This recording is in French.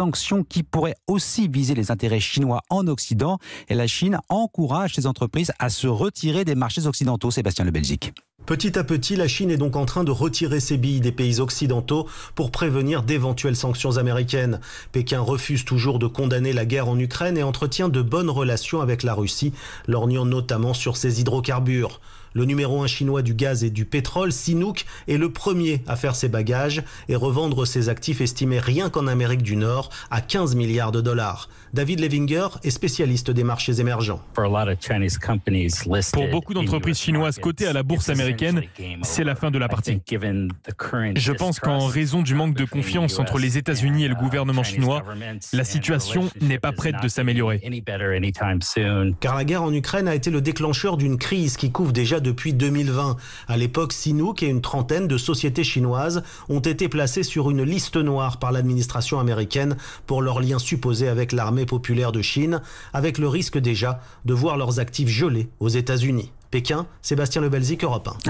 sanctions qui pourraient aussi viser les intérêts chinois en Occident. Et la Chine encourage ses entreprises à se retirer des marchés occidentaux, Sébastien Le Belgique. Petit à petit, la Chine est donc en train de retirer ses billes des pays occidentaux pour prévenir d'éventuelles sanctions américaines. Pékin refuse toujours de condamner la guerre en Ukraine et entretient de bonnes relations avec la Russie, lorgnant notamment sur ses hydrocarbures. Le numéro un chinois du gaz et du pétrole, Sinook, est le premier à faire ses bagages et revendre ses actifs estimés rien qu'en Amérique du Nord à 15 milliards de dollars. David Levinger est spécialiste des marchés émergents. Pour beaucoup d'entreprises chinoises cotées à la bourse américaine, c'est la fin de la partie. Je pense qu'en raison du manque de confiance entre les États-Unis et le gouvernement chinois, la situation n'est pas prête de s'améliorer. Car la guerre en Ukraine a été le déclencheur d'une crise qui couvre déjà depuis 2020. À l'époque, Sinouk et une trentaine de sociétés chinoises ont été placées sur une liste noire par l'administration américaine pour leurs liens supposés avec l'armée populaire de Chine, avec le risque déjà de voir leurs actifs gelés aux États-Unis. Pékin, Sébastien le Europe 1.